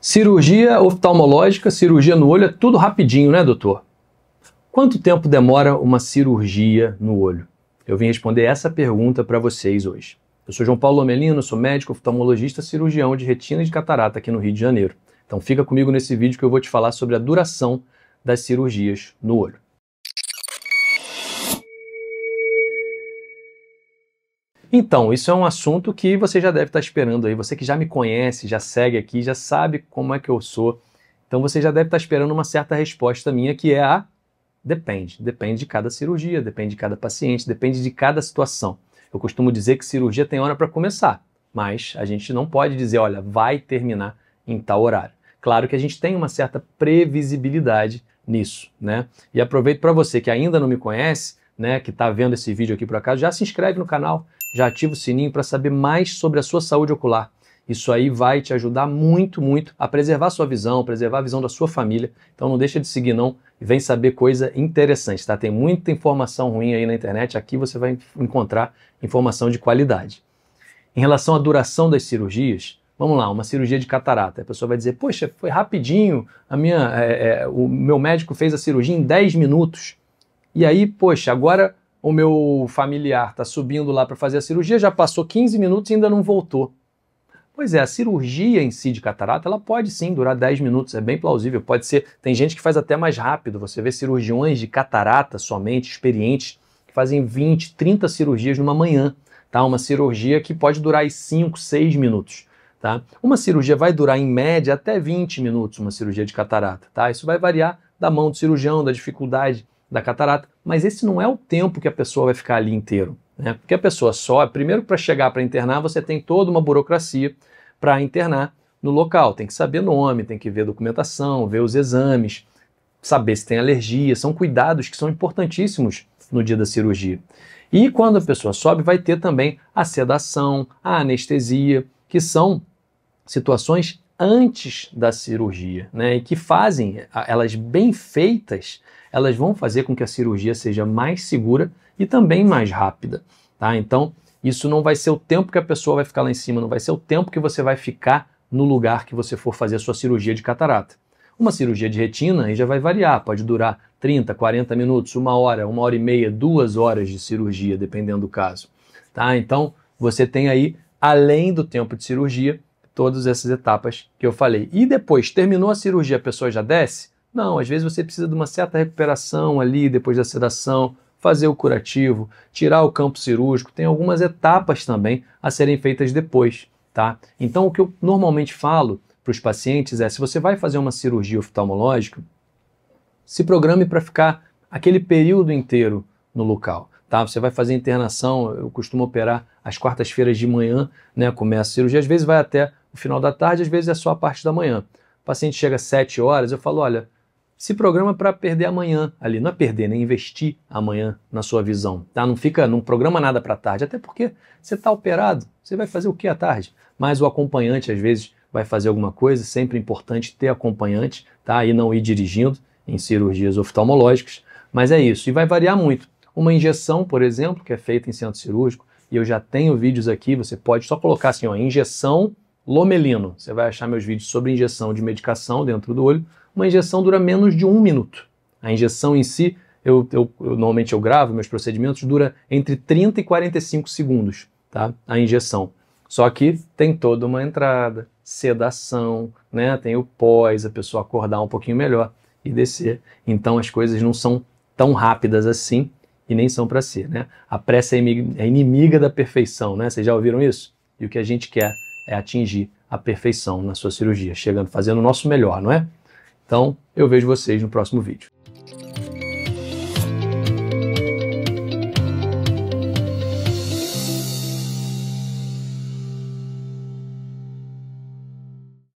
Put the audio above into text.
Cirurgia oftalmológica, cirurgia no olho, é tudo rapidinho, né, doutor? Quanto tempo demora uma cirurgia no olho? Eu vim responder essa pergunta para vocês hoje. Eu sou João Paulo Lomelino, sou médico oftalmologista, cirurgião de retina e de catarata aqui no Rio de Janeiro. Então fica comigo nesse vídeo que eu vou te falar sobre a duração das cirurgias no olho. Então, isso é um assunto que você já deve estar tá esperando aí. Você que já me conhece, já segue aqui, já sabe como é que eu sou. Então, você já deve estar tá esperando uma certa resposta minha, que é a depende. Depende de cada cirurgia, depende de cada paciente, depende de cada situação. Eu costumo dizer que cirurgia tem hora para começar, mas a gente não pode dizer, olha, vai terminar em tal horário. Claro que a gente tem uma certa previsibilidade nisso, né? E aproveito para você que ainda não me conhece, né, que está vendo esse vídeo aqui por acaso, já se inscreve no canal, já ativa o sininho para saber mais sobre a sua saúde ocular. Isso aí vai te ajudar muito, muito a preservar a sua visão, preservar a visão da sua família. Então não deixa de seguir não e vem saber coisa interessante, tá? Tem muita informação ruim aí na internet, aqui você vai encontrar informação de qualidade. Em relação à duração das cirurgias, vamos lá, uma cirurgia de catarata. A pessoa vai dizer, poxa, foi rapidinho, a minha, é, é, o meu médico fez a cirurgia em 10 minutos. E aí, poxa, agora o meu familiar está subindo lá para fazer a cirurgia, já passou 15 minutos e ainda não voltou. Pois é, a cirurgia em si de catarata, ela pode sim durar 10 minutos, é bem plausível, pode ser. Tem gente que faz até mais rápido, você vê cirurgiões de catarata somente, experientes, que fazem 20, 30 cirurgias numa manhã, tá? Uma cirurgia que pode durar aí 5, 6 minutos, tá? Uma cirurgia vai durar em média até 20 minutos, uma cirurgia de catarata, tá? Isso vai variar da mão do cirurgião, da dificuldade da catarata, mas esse não é o tempo que a pessoa vai ficar ali inteiro. Né? Porque a pessoa sobe, primeiro para chegar para internar, você tem toda uma burocracia para internar no local. Tem que saber nome, tem que ver documentação, ver os exames, saber se tem alergia. São cuidados que são importantíssimos no dia da cirurgia. E quando a pessoa sobe, vai ter também a sedação, a anestesia, que são situações antes da cirurgia, né? E que fazem elas bem feitas, elas vão fazer com que a cirurgia seja mais segura e também mais rápida, tá? Então, isso não vai ser o tempo que a pessoa vai ficar lá em cima, não vai ser o tempo que você vai ficar no lugar que você for fazer a sua cirurgia de catarata. Uma cirurgia de retina aí já vai variar, pode durar 30, 40 minutos, uma hora, uma hora e meia, duas horas de cirurgia, dependendo do caso, tá? Então, você tem aí, além do tempo de cirurgia, todas essas etapas que eu falei. E depois, terminou a cirurgia, a pessoa já desce? Não, às vezes você precisa de uma certa recuperação ali depois da sedação, fazer o curativo, tirar o campo cirúrgico, tem algumas etapas também a serem feitas depois, tá? Então o que eu normalmente falo para os pacientes é, se você vai fazer uma cirurgia oftalmológica, se programe para ficar aquele período inteiro no local. Tá? Você vai fazer internação, eu costumo operar às quartas-feiras de manhã, né? Começa a cirurgia, às vezes vai até o final da tarde, às vezes é só a parte da manhã. O paciente chega às 7 horas, eu falo, olha, se programa para perder amanhã ali, não é perder, né? Investir amanhã na sua visão, tá? Não fica, não programa nada para tarde, até porque você está operado, você vai fazer o que à tarde? Mas o acompanhante às vezes vai fazer alguma coisa, sempre é importante ter acompanhante, tá? E não ir dirigindo em cirurgias oftalmológicas, mas é isso. E vai variar muito. Uma injeção, por exemplo, que é feita em centro cirúrgico, e eu já tenho vídeos aqui, você pode só colocar assim, ó, injeção Lomelino. Você vai achar meus vídeos sobre injeção de medicação dentro do olho. Uma injeção dura menos de um minuto. A injeção em si, eu, eu, eu normalmente eu gravo meus procedimentos, dura entre 30 e 45 segundos, tá? A injeção. Só que tem toda uma entrada, sedação, né? Tem o pós, a pessoa acordar um pouquinho melhor e descer. Então as coisas não são tão rápidas assim e nem são para ser, né? A pressa é, é inimiga da perfeição, né? Vocês já ouviram isso? E o que a gente quer é atingir a perfeição na sua cirurgia, chegando, fazendo o nosso melhor, não é? Então, eu vejo vocês no próximo vídeo.